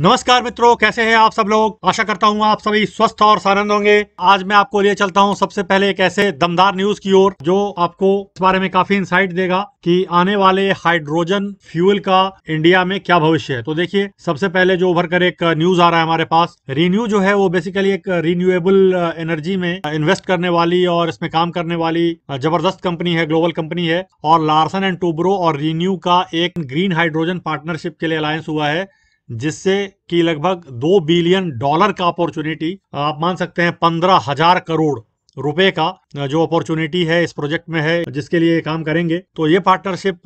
नमस्कार मित्रों कैसे हैं आप सब लोग आशा करता हूं आप सभी स्वस्थ और सानंद होंगे आज मैं आपको ले चलता हूं सबसे पहले एक ऐसे दमदार न्यूज की ओर जो आपको इस बारे में काफी इंसाइट देगा कि आने वाले हाइड्रोजन फ्यूल का इंडिया में क्या भविष्य है तो देखिए सबसे पहले जो उभर कर एक न्यूज आ रहा है हमारे पास रिन्यू जो है वो बेसिकली एक रिन्यूएबल एनर्जी में इन्वेस्ट करने वाली और इसमें काम करने वाली जबरदस्त कंपनी है ग्लोबल कंपनी है और लार्सन एंड टूब्रो और रिन्यू का एक ग्रीन हाइड्रोजन पार्टनरशिप के लिए अलायंस हुआ है जिससे कि लगभग दो बिलियन डॉलर का अपॉर्चुनिटी आप मान सकते हैं पंद्रह हजार करोड़ रुपए का जो अपॉर्चुनिटी है इस प्रोजेक्ट में है जिसके लिए काम करेंगे तो ये पार्टनरशिप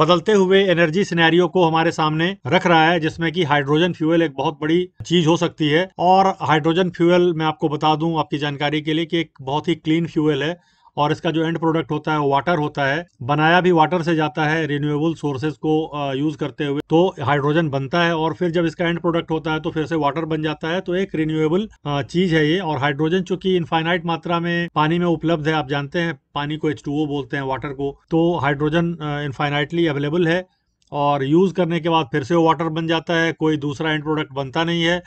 बदलते हुए एनर्जी सिनेरियो को हमारे सामने रख रहा है जिसमें कि हाइड्रोजन फ्यूल एक बहुत बड़ी चीज हो सकती है और हाइड्रोजन फ्यूल मैं आपको बता दूं आपकी जानकारी के लिए कि एक बहुत ही क्लीन फ्यूल है और इसका जो एंड प्रोडक्ट होता है वो वाटर होता है बनाया भी वाटर से जाता है रिन्यूएबल सोर्सेज को यूज करते हुए तो हाइड्रोजन बनता है और फिर जब इसका एंड प्रोडक्ट होता है तो फिर से वाटर बन जाता है तो एक रिन्यूएबल चीज है ये और हाइड्रोजन चूंकि इनफाइनाइट मात्रा में पानी में उपलब्ध है आप जानते हैं पानी को एच बोलते हैं वाटर को तो हाइड्रोजन इनफाइनाइटली अवेलेबल है और यूज़ करने के बाद फिर से वो वाटर बन जाता है कोई दूसरा एंड प्रोडक्ट बनता नहीं है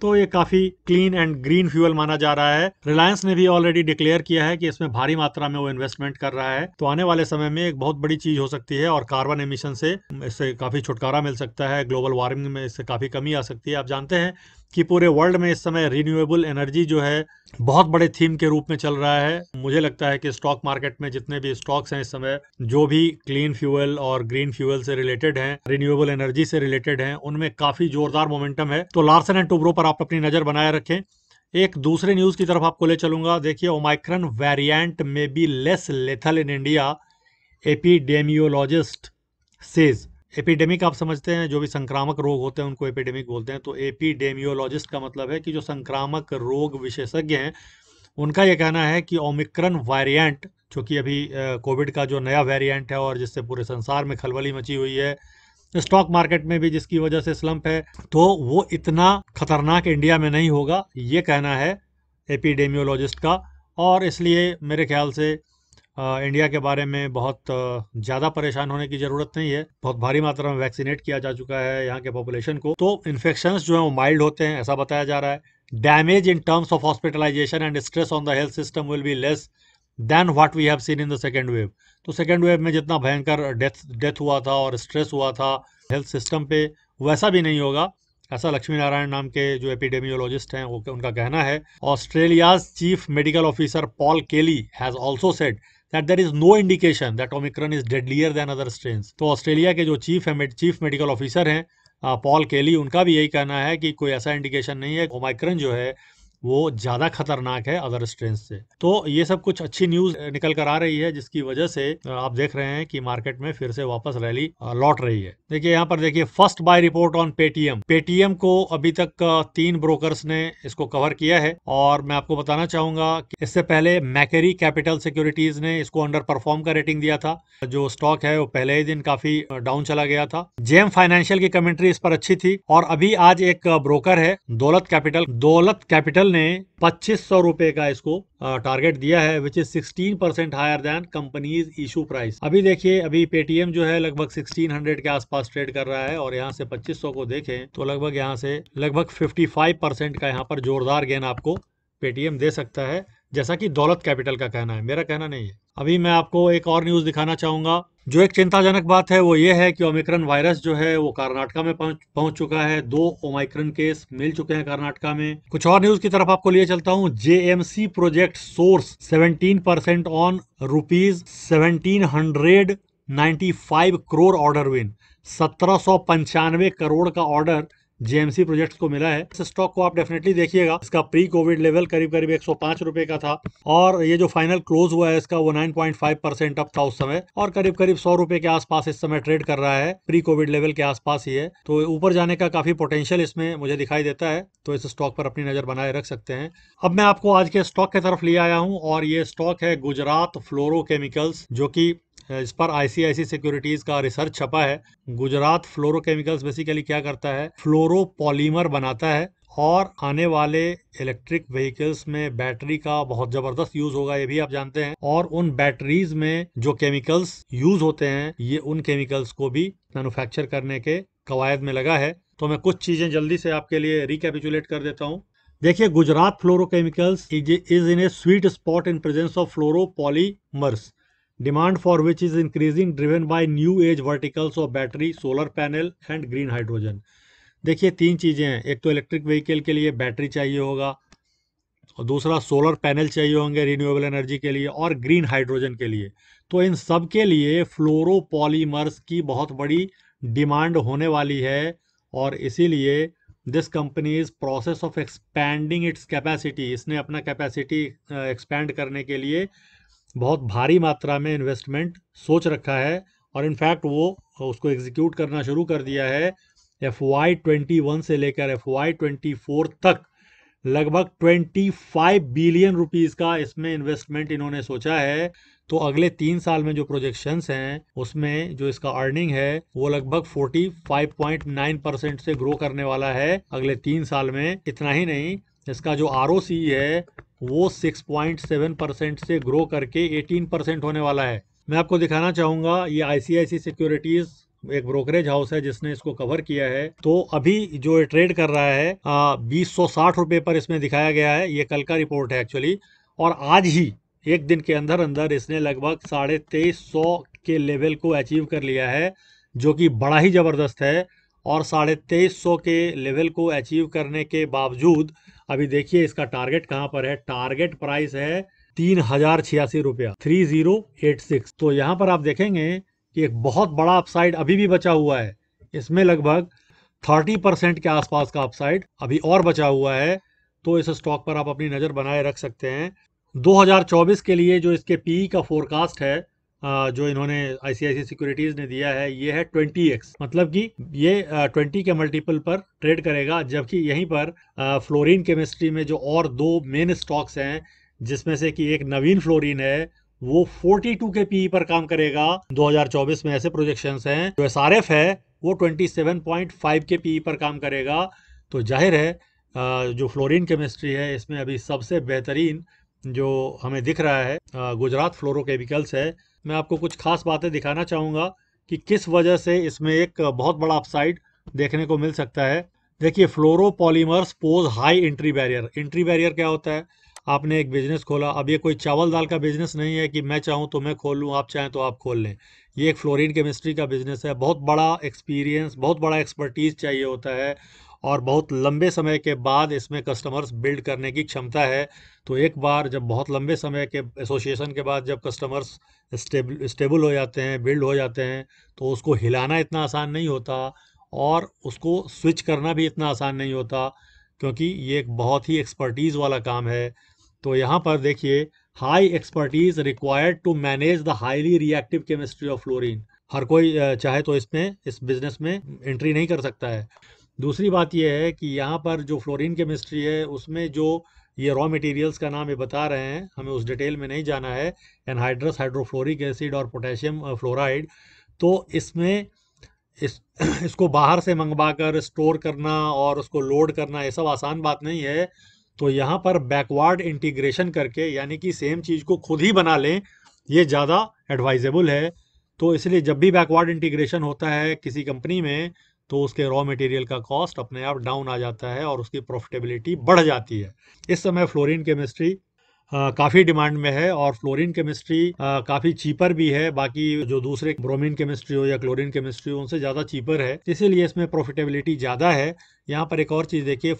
तो ये काफी क्लीन एंड ग्रीन फ्यूल माना जा रहा है रिलायंस ने भी ऑलरेडी डिक्लेयर किया है कि इसमें भारी मात्रा में वो इन्वेस्टमेंट कर रहा है तो आने वाले समय में एक बहुत बड़ी चीज हो सकती है और कार्बन एमिशन से इससे काफी छुटकारा मिल सकता है ग्लोबल वार्मिंग में इससे काफी कमी आ सकती है आप जानते हैं कि पूरे वर्ल्ड में इस समय रिन्यूएबल एनर्जी जो है बहुत बड़े थीम के रूप में चल रहा है मुझे लगता है कि स्टॉक मार्केट में जितने भी स्टॉक्स हैं इस समय जो भी क्लीन फ्यूल और ग्रीन फ्यूल से रिलेटेड हैं रिन्यूएबल एनर्जी से रिलेटेड हैं उनमें काफी जोरदार मोमेंटम है तो लार्सन एंड टूब्रो पर आप अपनी नजर बनाए रखें एक दूसरे न्यूज की तरफ आपको ले चलूंगा देखिए omicron variant may be less lethal in India epidemiologist says epidemic आप समझते हैं जो भी संक्रामक रोग होते हैं उनको एपिडेमिक बोलते हैं तो एपिडेमियोलॉजिस्ट का मतलब है कि जो संक्रामक रोग विशेषज्ञ हैं उनका यह कहना है कि ओमिक्रन वारिएंट जो कि अभी कोविड का जो नया वेरिएंट है और जिससे पूरे संसार में खलबली मची हुई है स्टॉक मार्केट में भी जिसकी वजह से स्लम्प है तो वो इतना खतरनाक इंडिया में नहीं होगा ये कहना है एपिडेमियोलॉजिस्ट का और इसलिए मेरे ख्याल से इंडिया के बारे में बहुत ज़्यादा परेशान होने की ज़रूरत नहीं है बहुत भारी मात्रा में वैक्सीनेट किया जा चुका है यहाँ के पॉपुलेशन को तो इन्फेक्शन जो है वो माइल्ड होते हैं ऐसा बताया जा रहा है damage in terms of hospitalisation and stress on the health system will be less than what we have seen in the second wave तो सेकेंड वेव में जितना भयंकर डेथ डेथ हुआ था और स्ट्रेस हुआ था हेल्थ सिस्टम पे वैसा भी नहीं होगा ऐसा लक्ष्मी नारायण नाम के जो एपिडेमियोलॉजिस्ट हैं वो उनका कहना है Australia's chief medical officer Paul Kelly has also said that there is no indication that omicron is deadlier than other strain तो ऑस्ट्रेलिया के जो चीफ है चीफ मेडिकल ऑफिसर हैं पॉल केली उनका भी यही कहना है कि कोई ऐसा इंडिकेशन नहीं है ओमाइक्रन जो है वो ज़्यादा खतरनाक है अदर स्ट्रेन से तो ये सब कुछ अच्छी न्यूज़ निकल कर आ रही है जिसकी वजह से आप देख रहे हैं कि मार्केट में फिर से वापस रैली लौट रही है देखिए यहाँ पर देखिए first buy report on Paytm Paytm को अभी तक तीन ब्रोकर्स ने इसको कवर किया है और मैं आपको बताना चाहूंगा कि इससे पहले मैकेरी कैपिटल सिक्योरिटीज ने इसको अंडर परफॉर्म का रेटिंग दिया था जो स्टॉक है वो पहले ही दिन काफी डाउन चला गया था जेम फाइनेंशियल की कमेंट्री इस पर अच्छी थी और अभी आज एक ब्रोकर है दौलत कैपिटल दौलत कैपिटल सेल ने पच्चीस सौ रुपए का इसको टारगेट दिया है which is sixteen percent higher than companies issue price अभी देखिए अभी पेटीएम जो है लगभग सिक्सटीन हंड्रेड के आसपास ट्रेड कर रहा है और यहाँ से पच्चीस सौ को देखें तो लगभग यहाँ से लगभग फिफ्टी फाइव परसेंट का यहाँ पर जोरदार गेन आपको पेटीएम दे सकता है जैसा कि दौलत कैपिटल का कहना है मेरा कहना नहीं है अभी मैं आपको एक और न्यूज़ दिखाना चाहूंगा जो एक चिंताजनक बात है वो ये है कि ओमिक्रन वायरस जो है वो कर्नाटका में पहुंच चुका है दो ओमाइक्रन केस मिल चुके हैं कर्नाटका में कुछ और न्यूज की तरफ आपको लिए चलता हूं JMC project source 17 percent on rupees seventeen hundred ninety five crore order win सत्रह सौ पंचानवे करोड़ का ऑर्डर जेएमसी प्रोजेक्ट को मिला है इस स्टॉक को आप डेफिनेटली देखिएगा इसका प्री कोविड लेवल करीब करीब एक सौ का था और ये जो फाइनल क्लोज हुआ है इसका वो 9.5 परसेंट अप था उस समय और करीब करीब सौ रुपए के आसपास इस समय ट्रेड कर रहा है प्री कोविड लेवल के आसपास ही है तो ऊपर जाने का काफी पोटेंशियल इसमें मुझे दिखाई देता है तो इस स्टॉक पर अपनी नजर बनाए रख सकते हैं अब मैं आपको आज के स्टॉक की तरफ ले आया हूँ और ये स्टॉक है गुजरात केमिकल्स जो की इस पर आईसीआईसी सिक्योरिटीज का रिसर्च छपा है गुजरात फ्लोरोकेमिकल्स बेसिकली क्या करता है पॉलीमर बनाता है और आने वाले इलेक्ट्रिक व्हीकल्स में बैटरी का बहुत ज़बरदस्त यूज़ होगा ये भी आप जानते हैं और उन बैटरीज में जो केमिकल्स यूज़ होते हैं ये उन केमिकल्स को भी मैनुफैक्चर करने के कवायद में लगा है तो मैं कुछ चीज़ें जल्दी से आपके लिए रिकेपिचुलेट कर देता हूँ देखिए Gujarat fluorochemicals is in a sweet spot in presence of fluoropolymers demand for which is increasing driven by new age verticals of battery solar panel and green hydrogen देखिए तीन चीज़ें हैं एक तो इलेक्ट्रिक व्हीकल के लिए बैटरी चाहिए होगा और दूसरा सोलर पैनल चाहिए होंगे रिन्यूएबल एनर्जी के लिए और ग्रीन हाइड्रोजन के लिए तो इन सब के लिए फ्लोरोपॉलीमर्स की बहुत बड़ी डिमांड होने वाली है और इसीलिए this company is process of expanding its capacity इसने अपना कैपेसिटी एक्सपैंड करने के लिए बहुत भारी मात्रा में इन्वेस्टमेंट सोच रखा है और इनफैक्ट वो उसको एग्जीक्यूट करना शुरू कर दिया है एफ वाई ट्वेंटी वन से लेकर एफ वाई ट्वेंटी फोर तक लगभग ट्वेंटी फाइव बिलियन रुपीज़ का इसमें इन्वेस्टमेंट इन्होंने सोचा है तो अगले तीन साल में जो प्रोजेक्शंस हैं उसमें जो इसका अर्निंग है वो लगभग 45.9 परसेंट से ग्रो करने वाला है अगले तीन साल में इतना ही नहीं इसका जो आर है वो 6.7 परसेंट से ग्रो करके 18 परसेंट होने वाला है मैं आपको दिखाना चाहूंगा ये आईसीआईसी सिक्योरिटीज़ एक ब्रोकरेज हाउस है जिसने इसको कवर किया है तो अभी जो ट्रेड कर रहा है बीस सौ साठ पर इसमें दिखाया गया है ये कल का रिपोर्ट है एक्चुअली और आज ही एक दिन के अंदर अंदर इसने लगभग साढ़े तेईस सौ के लेवल को अचीव कर लिया है जो कि बड़ा ही ज़बरदस्त है और साढ़े तेईस सौ के लेवल को अचीव करने के बावजूद अभी देखिए इसका टारगेट कहाँ पर है टारगेट प्राइस है तीन हजार छियासी रुपया थ्री जीरो एट सिक्स तो यहाँ पर आप देखेंगे कि एक बहुत बड़ा अपसाइड अभी भी बचा हुआ है इसमें लगभग थर्टी परसेंट के आसपास का अपसाइड अभी और बचा हुआ है तो इस स्टॉक पर आप अपनी नज़र बनाए रख सकते हैं 2024 के लिए जो इसके पीई e का फोरकास्ट है जो इन्होंने आईसीआईसी सिक्योरिटीज ने दिया है ये है ट्वेंटी एक्स मतलब कि ये ट्वेंटी के मल्टीपल पर ट्रेड करेगा जबकि यहीं पर फ्लोरीन केमिस्ट्री में जो और दो मेन स्टॉक्स हैं जिसमें से कि एक नवीन फ्लोरीन है वो 42 के पी e पर काम करेगा 2024 में ऐसे प्रोजेक्शंस हैं जो एस है वो 27.5 के पी e पर काम करेगा तो जाहिर है जो फ्लोरीन केमिस्ट्री है इसमें अभी सबसे बेहतरीन जो हमें दिख रहा है गुजरात फ्लोरोकेमिकल्स है मैं आपको कुछ खास बातें दिखाना चाहूँगा कि किस वजह से इसमें एक बहुत बड़ा अपसाइड देखने को मिल सकता है देखिए polymers poses high entry barrier entry barrier क्या होता है आपने एक बिजनेस खोला अब ये कोई चावल दाल का बिजनेस नहीं है कि मैं चाहूँ तो मैं खोल लूँ आप चाहें तो आप खोल लें ये एक फ्लोरिन केमिस्ट्री का बिजनेस है बहुत बड़ा एक्सपीरियंस बहुत बड़ा एक्सपर्टीज चाहिए होता है और बहुत लंबे समय के बाद इसमें कस्टमर्स बिल्ड करने की क्षमता है तो एक बार जब बहुत लंबे समय के एसोसिएशन के बाद जब कस्टमर्स स्टेबल स्टेबल हो जाते हैं बिल्ड हो जाते हैं तो उसको हिलाना इतना आसान नहीं होता और उसको स्विच करना भी इतना आसान नहीं होता क्योंकि ये एक बहुत ही एक्सपर्टीज़ वाला काम है तो यहाँ पर देखिए high expertise required to manage the highly reactive chemistry of fluorine हर कोई चाहे तो इसमें इस बिजनेस में एंट्री नहीं कर सकता है दूसरी बात यह है कि यहाँ पर जो फ्लोरीन केमिस्ट्री है उसमें जो ये रॉ मटेरियल्स का नाम ये बता रहे हैं हमें उस डिटेल में नहीं जाना है एनहाइड्रस हाइड्रोफ्लोरिक एसिड और पोटेशियम फ्लोराइड तो इसमें इस इसको बाहर से मंगवा कर स्टोर करना और उसको लोड करना ये सब आसान बात नहीं है तो यहाँ पर बैकवर्ड इंटीग्रेशन करके यानी कि सेम चीज़ को खुद ही बना लें ये ज़्यादा एडवाइजेबल है तो इसलिए जब भी बैकवर्ड इंटीग्रेशन होता है किसी कंपनी में तो उसके रॉ मटेरियल का कॉस्ट अपने आप डाउन आ जाता है और उसकी प्रॉफिटेबिलिटी बढ़ जाती है इस समय फ्लोरीन केमिस्ट्री काफ़ी डिमांड में है और फ्लोरीन केमिस्ट्री काफ़ी चीपर भी है बाकी जो दूसरे ब्रोमीन केमिस्ट्री हो या क्लोरीन केमिस्ट्री हो उनसे ज़्यादा चीपर है इसीलिए इसमें प्रॉफिटेबिलिटी ज़्यादा है यहाँ पर एक और चीज देखिए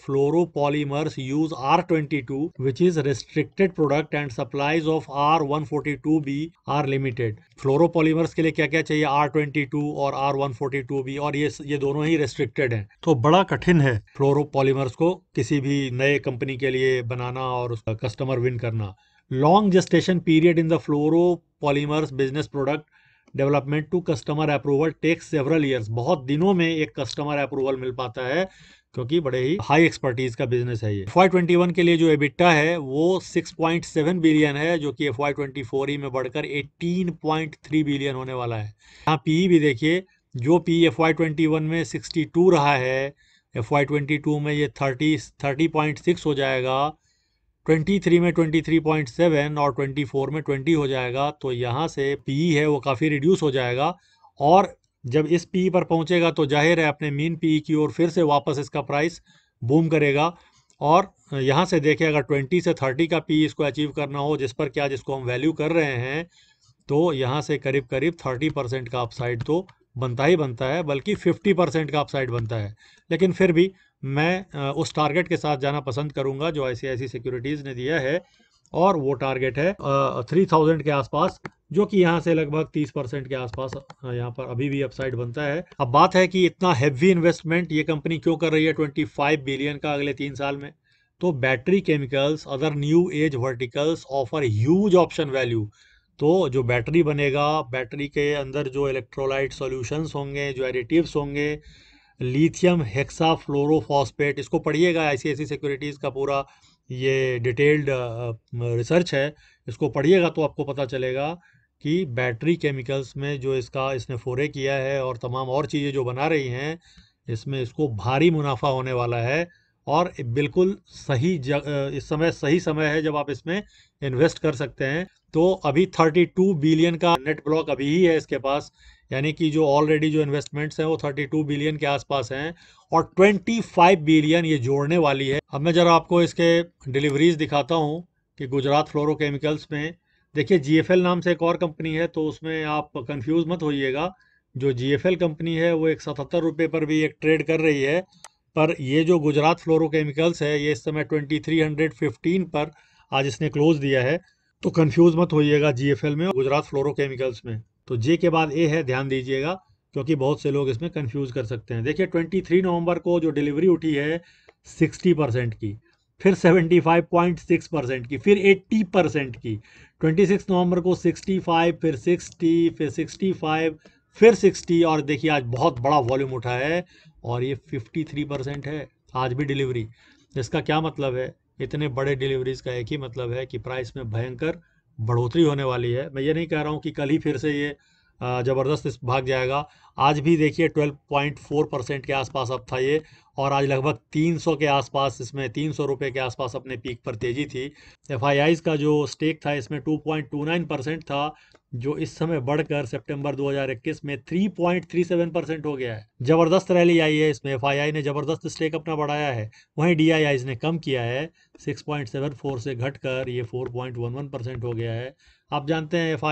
polymers use R twenty two which is restricted product and supplies of R one forty two B are limited fluoro polymers के लिए क्या क्या चाहिए आर ट्वेंटी टू और R one forty two B और ये ये दोनों ही रेस्ट्रिक्टेड हैं तो बड़ा कठिन है फ्लोरो पॉलीमर्स को किसी भी नए कंपनी के लिए बनाना और उसका कस्टमर विन करना long gestation period in the fluoro polymers business product development to customer approval takes several years बहुत दिनों में एक कस्टमर अप्रूवल मिल पाता है क्योंकि बड़े ही हाई एक्सपर्टीज का बिजनेस है ये एफ ट्वेंटी वन के लिए जो एबिट्टा है वो सेवन बिलियन है जो कि एफ ट्वेंटी फोर ही में बढ़कर थ्री बिलियन होने वाला है यहाँ पीई e भी देखिए जो पी एफ ट्वेंटी वन में सिक्सटी टू रहा है एफ ट्वेंटी टू में ये थर्टी थर्टी पॉइंट सिक्स हो जाएगा ट्वेंटी थ्री में ट्वेंटी थ्री पॉइंट सेवन और ट्वेंटी फोर में ट्वेंटी हो जाएगा तो यहाँ से पीई e है वो काफ़ी रिड्यूस हो जाएगा और जब इस पी पर पहुंचेगा तो जाहिर है अपने मीन पी की ओर फिर से वापस इसका प्राइस बूम करेगा और यहाँ से देखें अगर 20 से 30 का पी इसको अचीव करना हो जिस पर क्या जिसको हम वैल्यू कर रहे हैं तो यहाँ से करीब करीब 30 परसेंट का अपसाइड तो बनता ही बनता है बल्कि 50 परसेंट का अपसाइड बनता है लेकिन फिर भी मैं उस टारगेट के साथ जाना पसंद करूँगा जो आई सिक्योरिटीज़ ने दिया है और वो टारगेट है थ्री थाउजेंड के आसपास जो कि यहाँ से लगभग 30 परसेंट के आसपास हाँ, यहाँ पर अभी भी अपसाइड बनता है अब बात है कि इतना हैवी इन्वेस्टमेंट ये कंपनी क्यों कर रही है 25 बिलियन का अगले तीन साल में तो battery chemicals other new age verticals offer huge option value तो जो बैटरी बनेगा बैटरी के अंदर जो इलेक्ट्रोलाइट सॉल्यूशंस होंगे जो एडिटिव्स होंगे लिथियम हेक्सा फ्लोरोफॉस्पेट इसको पढ़िएगा ऐसी सिक्योरिटीज़ का पूरा ये डिटेल्ड रिसर्च है इसको पढ़िएगा तो आपको पता चलेगा कि बैटरी केमिकल्स में जो इसका इसने फोरे किया है और तमाम और चीज़ें जो बना रही हैं इसमें इसको भारी मुनाफा होने वाला है और बिल्कुल सही जग इस समय सही समय है जब आप इसमें इन्वेस्ट कर सकते हैं तो अभी 32 बिलियन का नेट ब्लॉक अभी ही है इसके पास यानी कि जो ऑलरेडी जो इन्वेस्टमेंट्स हैं वो 32 बिलियन के आसपास हैं और 25 बिलियन ये जोड़ने वाली है अब मैं ज़रा आपको इसके डिलीवरीज दिखाता हूँ कि गुजरात फ्लोरोकेमिकल्स में देखिए जीएफएल नाम से एक और कंपनी है तो उसमें आप कंफ्यूज मत होइएगा जो जीएफएल कंपनी है वो एक सतहत्तर रुपये पर भी एक ट्रेड कर रही है पर ये जो गुजरात फ्लोरोकेमिकल्स है ये इस समय ट्वेंटी थ्री हंड्रेड फिफ्टीन पर आज इसने क्लोज दिया है तो कंफ्यूज मत होइएगा जीएफएल में और गुजरात फ्लोरोकेमिकल्स में तो जे के बाद ए है ध्यान दीजिएगा क्योंकि बहुत से लोग इसमें कन्फ्यूज कर सकते हैं देखिए थ्री नवंबर को जो डिलीवरी उठी है सिक्सटी परसेंट की फिर 75.6 परसेंट की फिर 80 परसेंट की 26 नवंबर को 65 फिर 60 फिर 65 फिर 60 और देखिए आज बहुत बड़ा वॉल्यूम उठा है और ये 53 परसेंट है आज भी डिलीवरी इसका क्या मतलब है इतने बड़े डिलीवरीज का एक ही मतलब है कि प्राइस में भयंकर बढ़ोतरी होने वाली है मैं ये नहीं कह रहा हूँ कि कल ही फिर से ये ज़बरदस्त भाग जाएगा आज भी देखिए 12.4 परसेंट के आसपास अब था ये और आज लगभग 300 के आसपास इसमें तीन रुपए के आसपास अपने पीक पर तेज़ी थी एफ का जो स्टेक था इसमें 2.29 परसेंट था जो इस समय बढ़कर सितंबर 2021 में 3.37 परसेंट हो गया है जबरदस्त रैली आई है इसमें एफ ने जबरदस्त स्टेक अपना बढ़ाया है वहीं डी ने कम किया है 6.74 से घटकर ये 4.11 परसेंट हो गया है आप जानते हैं एफ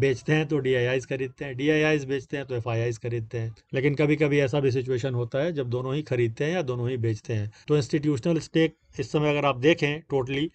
बेचते हैं तो डी खरीदते हैं डी बेचते हैं तो एफ खरीदते हैं लेकिन कभी कभी ऐसा भी सिचुएशन होता है जब दोनों ही खरीदते हैं या दोनों ही बेचते हैं तो इंस्टीट्यूशनल स्टेक इस समय अगर आप देखें टोटली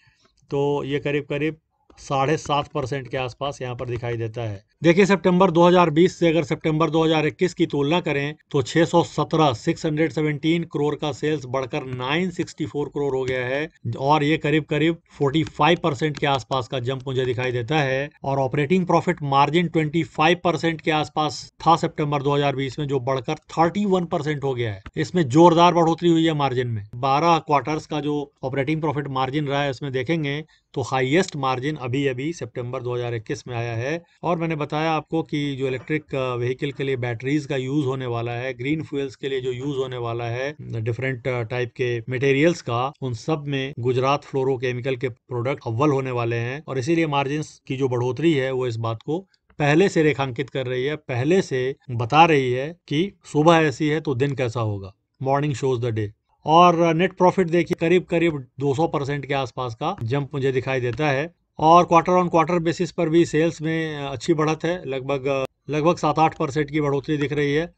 तो ये करीब करीब साढ़े सात परसेंट के आसपास यहाँ पर दिखाई देता है देखिए सितंबर 2020 से अगर सितंबर 2021 की तुलना करें तो 617 617 करोड़ का सेल्स बढ़कर 964 करोड़ हो गया है और ये करीब करीब 45 परसेंट के आसपास का जंप मुझे दिखाई देता है और ऑपरेटिंग प्रॉफिट मार्जिन 25 परसेंट के आसपास था सितंबर 2020 में जो बढ़कर 31 परसेंट हो गया है इसमें जोरदार बढ़ोतरी हुई है मार्जिन में बारह क्वार्टर्स का जो ऑपरेटिंग प्रॉफिट मार्जिन रहा है उसमें देखेंगे तो हाईएस्ट मार्जिन अभी अभी सितंबर 2021 में आया है और मैंने बताया आपको कि जो इलेक्ट्रिक व्हीकल uh, के लिए बैटरीज का यूज होने वाला है ग्रीन फ्यूल्स के लिए जो यूज होने वाला है डिफरेंट टाइप uh, के मटेरियल्स का उन सब में गुजरात फ्लोरो केमिकल के प्रोडक्ट अव्वल होने वाले हैं और इसीलिए मार्जिन की जो बढ़ोतरी है वो इस बात को पहले से रेखांकित कर रही है पहले से बता रही है कि सुबह ऐसी है तो दिन कैसा होगा मॉर्निंग शोज द डे और नेट प्रॉफिट देखिए करीब करीब 200 परसेंट के आसपास का जंप मुझे दिखाई देता है और क्वार्टर ऑन क्वार्टर बेसिस पर भी सेल्स में अच्छी बढ़त है लगभग लगभग सात आठ परसेंट की बढ़ोतरी दिख रही है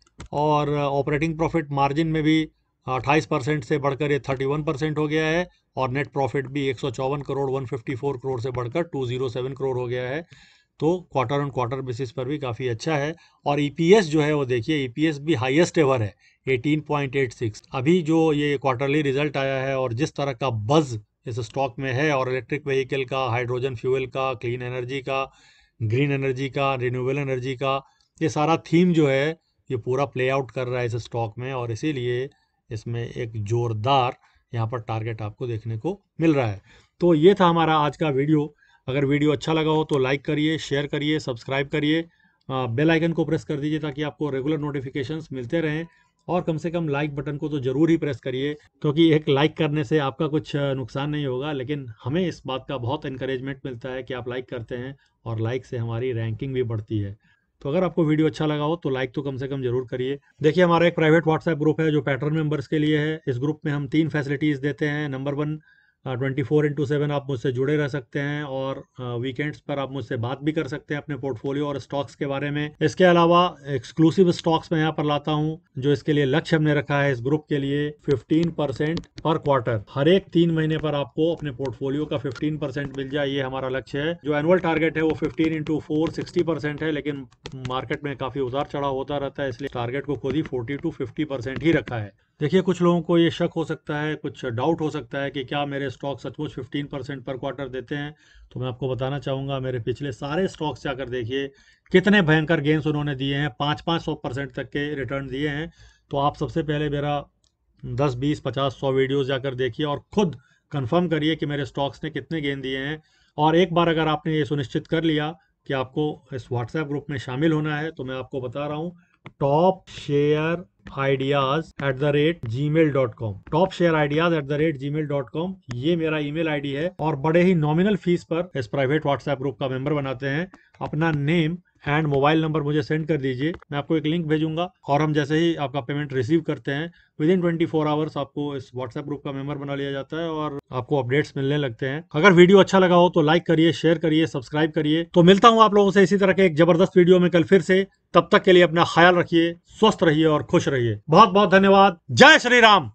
और ऑपरेटिंग प्रॉफिट मार्जिन में भी अट्ठाईस परसेंट से बढ़कर ये थर्टी वन परसेंट हो गया है और नेट प्रॉफिट भी एक सौ चौवन crore one fifty four crore से बढ़कर टू जीरो सेवन करोड़ हो गया है तो क्वार्टर ऑन क्वार्टर बेसिस पर भी काफ़ी अच्छा है और ई e जो है वो देखिए ई e भी हाइस्ट एवर है 18.86 अभी जो ये क्वार्टरली रिजल्ट आया है और जिस तरह का बज़ इस स्टॉक में है और इलेक्ट्रिक व्हीकल का हाइड्रोजन फ्यूल का क्लीन एनर्जी का ग्रीन एनर्जी का रिन्यूएबल एनर्जी का ये सारा थीम जो है ये पूरा प्ले आउट कर रहा है इस स्टॉक में और इसीलिए इसमें एक ज़ोरदार यहाँ पर टारगेट आपको देखने को मिल रहा है तो ये था हमारा आज का वीडियो अगर वीडियो अच्छा लगा हो तो लाइक करिए शेयर करिए सब्सक्राइब करिए बेल आइकन को प्रेस कर दीजिए ताकि आपको रेगुलर नोटिफिकेशंस मिलते रहें और कम से कम लाइक बटन को तो ज़रूर ही प्रेस करिए क्योंकि एक लाइक करने से आपका कुछ नुकसान नहीं होगा लेकिन हमें इस बात का बहुत इंकरेजमेंट मिलता है कि आप लाइक करते हैं और लाइक से हमारी रैंकिंग भी बढ़ती है तो अगर आपको वीडियो अच्छा लगा हो तो लाइक तो कम से कम जरूर करिए देखिए हमारा एक प्राइवेट व्हाट्सएप ग्रुप है जो पैटर्न मेंबर्स के लिए है इस ग्रुप में हम तीन फैसिलिटीज़ देते हैं number one twenty four into seven आप मुझसे जुड़े रह सकते हैं और वीकेंड्स पर आप मुझसे बात भी कर सकते हैं अपने पोर्टफोलियो और स्टॉक्स के बारे में इसके अलावा एक्सक्लूसिव स्टॉक्स मैं यहाँ पर लाता हूँ जो इसके लिए लक्ष्य हमने रखा है इस ग्रुप के लिए फिफ्टीन परसेंट पर क्वार्टर हर एक तीन महीने पर आपको अपने पोर्टफोलियो का फिफ्टीन परसेंट मिल जाए ये हमारा लक्ष्य है जो एनुअल टारगेट है वो fifteen into four sixty percent है लेकिन मार्केट में काफी उतार चढ़ाव होता रहता है इसलिए टारगेट को खुद ही फोर्टी टू फिफ्टी परसेंट ही रखा है देखिए कुछ लोगों को ये शक हो सकता है कुछ डाउट हो सकता है कि क्या मेरे स्टॉक सचमुच 15 परसेंट पर क्वार्टर देते हैं तो मैं आपको बताना चाहूँगा मेरे पिछले सारे स्टॉक्स जाकर देखिए कितने भयंकर गेंस उन्होंने दिए हैं पाँच पाँच सौ परसेंट तक के रिटर्न दिए हैं तो आप सबसे पहले मेरा दस बीस पचास सौ वीडियोज़ जाकर देखिए और खुद कन्फर्म करिए कि मेरे स्टॉक्स ने कितने गेंद दिए हैं और एक बार अगर आपने ये सुनिश्चित कर लिया कि आपको इस व्हाट्सएप ग्रुप में शामिल होना है तो मैं आपको बता रहा हूँ top share ideas at the rate Gmail dot com top share ideas at the rate Gmail dot com ये मेरा ईमेल आईडी है और बड़े ही नॉमिनल फीस पर इस प्राइवेट व्हाट्सएप ग्रुप का मेंबर बनाते हैं अपना नेम एंड मोबाइल नंबर मुझे सेंड कर दीजिए मैं आपको एक लिंक भेजूंगा और हम जैसे ही आपका पेमेंट रिसीव करते हैं within twenty four hours आपको इस व्हाट्सएप ग्रुप का मेंबर बना लिया जाता है और आपको अपडेट्स मिलने लगते हैं अगर वीडियो अच्छा लगा हो तो लाइक करिए शेयर करिए सब्सक्राइब करिए तो मिलता हूँ आप लोगों से इसी तरह के एक जबरदस्त वीडियो में कल फिर से तब तक के लिए अपना ख्याल रखिए स्वस्थ रहिए और खुश रहिए बहुत बहुत धन्यवाद जय श्री राम